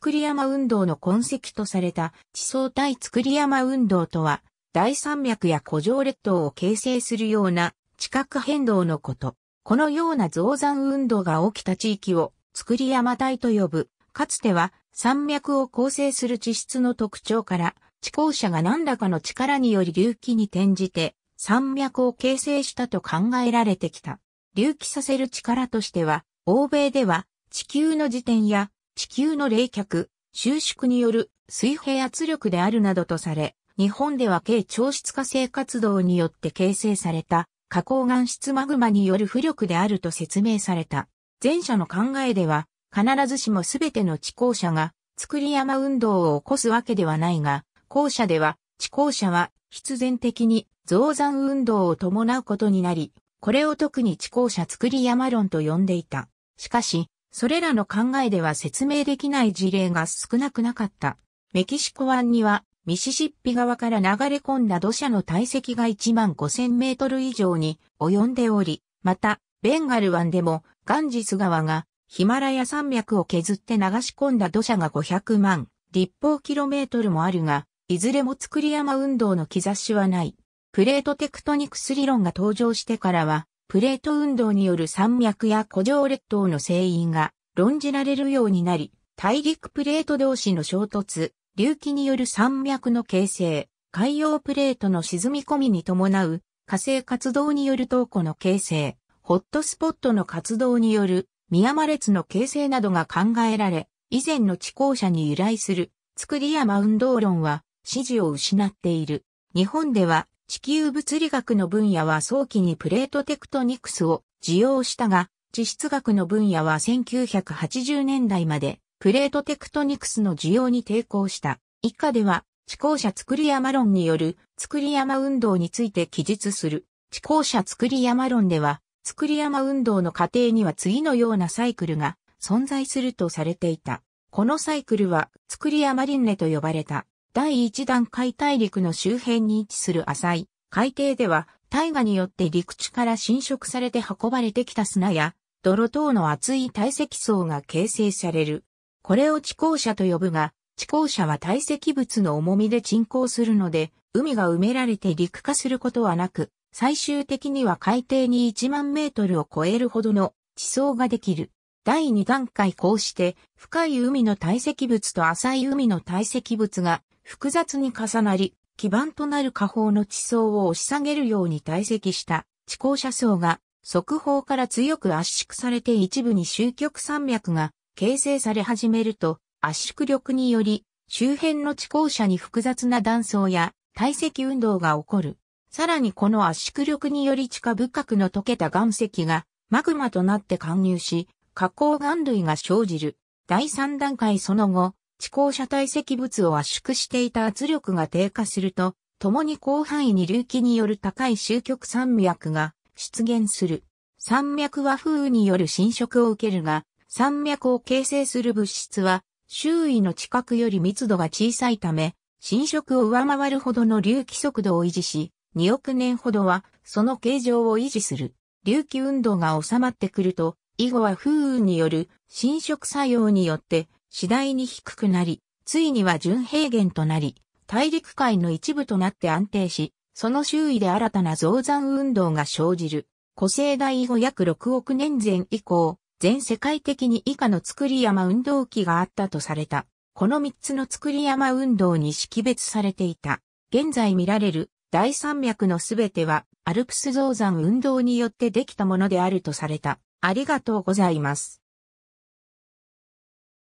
造山運動の痕跡とされた地層対造山運動とは、大山脈や古城列島を形成するような地殻変動のこと。このような増山運動が起きた地域を造山帯と呼ぶ。かつては山脈を構成する地質の特徴から、地校者が何らかの力により隆起に転じて山脈を形成したと考えられてきた。隆起させる力としては、欧米では地球の自転や地球の冷却、収縮による水平圧力であるなどとされ、日本では軽調質化生活動によって形成された花崗岩質マグマによる浮力であると説明された。前者の考えでは、必ずしも全ての地高者が作り山運動を起こすわけではないが、後者では、地高者は必然的に増山運動を伴うことになり、これを特に地高者作り山論と呼んでいた。しかし、それらの考えでは説明できない事例が少なくなかった。メキシコ湾にはミシシッピ川から流れ込んだ土砂の堆積が1万5000メートル以上に及んでおり、また、ベンガル湾でもガンジス川がヒマラヤ山脈を削って流し込んだ土砂が500万立方キロメートルもあるが、いずれも作り山運動の兆しはない。プレートテクトニクス理論が登場してからは、プレート運動による山脈や古城列島の成因が論じられるようになり、大陸プレート同士の衝突、隆起による山脈の形成、海洋プレートの沈み込みに伴う火星活動による東湖の形成、ホットスポットの活動によるミヤマ列の形成などが考えられ、以前の地校舎に由来する作り山運動論は支持を失っている。日本では地球物理学の分野は早期にプレートテクトニクスを受容したが、地質学の分野は1980年代までプレートテクトニクスの需要に抵抗した。以下では、地校者作り山論による作り山運動について記述する。地校者作り山論では、作り山運動の過程には次のようなサイクルが存在するとされていた。このサイクルは作り山輪廻と呼ばれた。第1段海大陸の周辺に位置する浅い海底では大河によって陸地から侵食されて運ばれてきた砂や泥等の厚い堆積層が形成される。これを地鉱車と呼ぶが、地鉱車は堆積物の重みで沈降するので、海が埋められて陸化することはなく、最終的には海底に1万メートルを超えるほどの地層ができる。第2段階こうして、深い海の堆積物と浅い海の堆積物が複雑に重なり、基盤となる下方の地層を押し下げるように堆積した地高斜層が側方から強く圧縮されて一部に終局山脈が形成され始めると圧縮力により周辺の地高斜に複雑な断層や堆積運動が起こる。さらにこの圧縮力により地下深くの溶けた岩石がマグマとなって貫入し、下降岩類が生じる。第3段階その後、地高車体積物を圧縮していた圧力が低下すると、共に広範囲に隆起による高い終局山脈が出現する。山脈は風雨による侵食を受けるが、山脈を形成する物質は、周囲の地殻より密度が小さいため、侵食を上回るほどの隆起速度を維持し、2億年ほどはその形状を維持する。隆起運動が収まってくると、以後は風雨による侵食作用によって次第に低くなり、ついには純平原となり、大陸海の一部となって安定し、その周囲で新たな増山運動が生じる。古生代後約6億年前以降、全世界的に以下の作り山運動期があったとされた。この3つの作り山運動に識別されていた。現在見られる大山脈のすべてはアルプス増山運動によってできたものであるとされた。ありがとうございます。